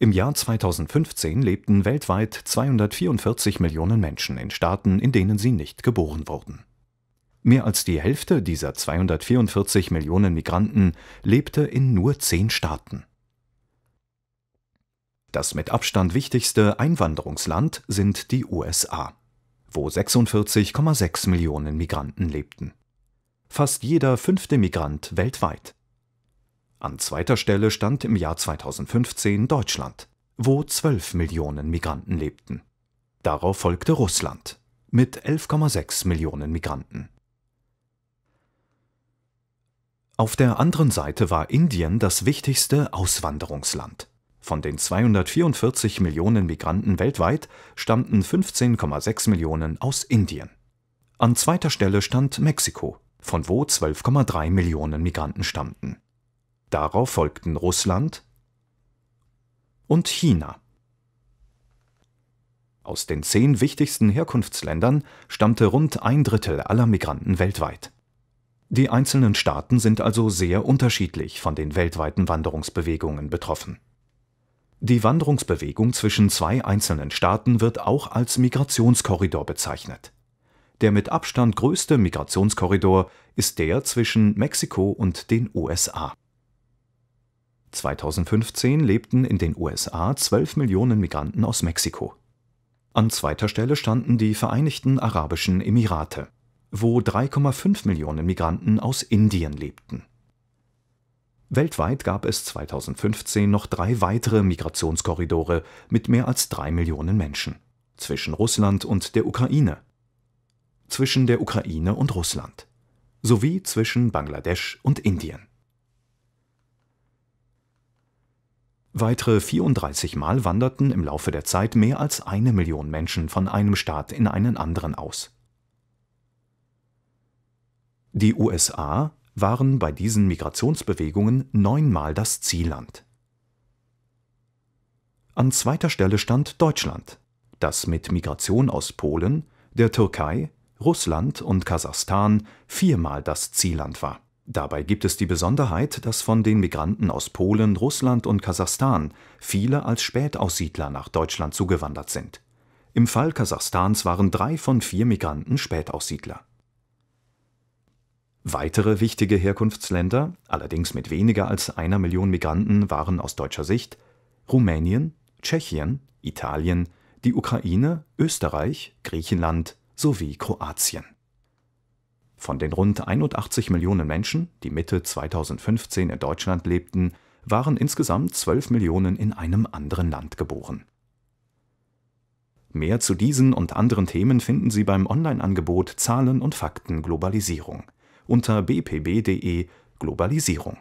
Im Jahr 2015 lebten weltweit 244 Millionen Menschen in Staaten, in denen sie nicht geboren wurden. Mehr als die Hälfte dieser 244 Millionen Migranten lebte in nur zehn Staaten. Das mit Abstand wichtigste Einwanderungsland sind die USA, wo 46,6 Millionen Migranten lebten. Fast jeder fünfte Migrant weltweit an zweiter Stelle stand im Jahr 2015 Deutschland, wo 12 Millionen Migranten lebten. Darauf folgte Russland mit 11,6 Millionen Migranten. Auf der anderen Seite war Indien das wichtigste Auswanderungsland. Von den 244 Millionen Migranten weltweit stammten 15,6 Millionen aus Indien. An zweiter Stelle stand Mexiko, von wo 12,3 Millionen Migranten stammten. Darauf folgten Russland und China. Aus den zehn wichtigsten Herkunftsländern stammte rund ein Drittel aller Migranten weltweit. Die einzelnen Staaten sind also sehr unterschiedlich von den weltweiten Wanderungsbewegungen betroffen. Die Wanderungsbewegung zwischen zwei einzelnen Staaten wird auch als Migrationskorridor bezeichnet. Der mit Abstand größte Migrationskorridor ist der zwischen Mexiko und den USA. 2015 lebten in den USA 12 Millionen Migranten aus Mexiko. An zweiter Stelle standen die Vereinigten Arabischen Emirate, wo 3,5 Millionen Migranten aus Indien lebten. Weltweit gab es 2015 noch drei weitere Migrationskorridore mit mehr als drei Millionen Menschen zwischen Russland und der Ukraine, zwischen der Ukraine und Russland sowie zwischen Bangladesch und Indien Weitere 34 Mal wanderten im Laufe der Zeit mehr als eine Million Menschen von einem Staat in einen anderen aus. Die USA waren bei diesen Migrationsbewegungen neunmal das Zielland. An zweiter Stelle stand Deutschland, das mit Migration aus Polen, der Türkei, Russland und Kasachstan viermal das Zielland war Dabei gibt es die Besonderheit, dass von den Migranten aus Polen, Russland und Kasachstan viele als Spätaussiedler nach Deutschland zugewandert sind. Im Fall Kasachstans waren drei von vier Migranten Spätaussiedler. Weitere wichtige Herkunftsländer, allerdings mit weniger als einer Million Migranten, waren aus deutscher Sicht Rumänien, Tschechien, Italien, die Ukraine, Österreich, Griechenland sowie Kroatien von den rund 81 Millionen Menschen, die Mitte 2015 in Deutschland lebten, waren insgesamt 12 Millionen in einem anderen Land geboren. Mehr zu diesen und anderen Themen finden Sie beim Online-Angebot Zahlen und Fakten Globalisierung unter bpb.de Globalisierung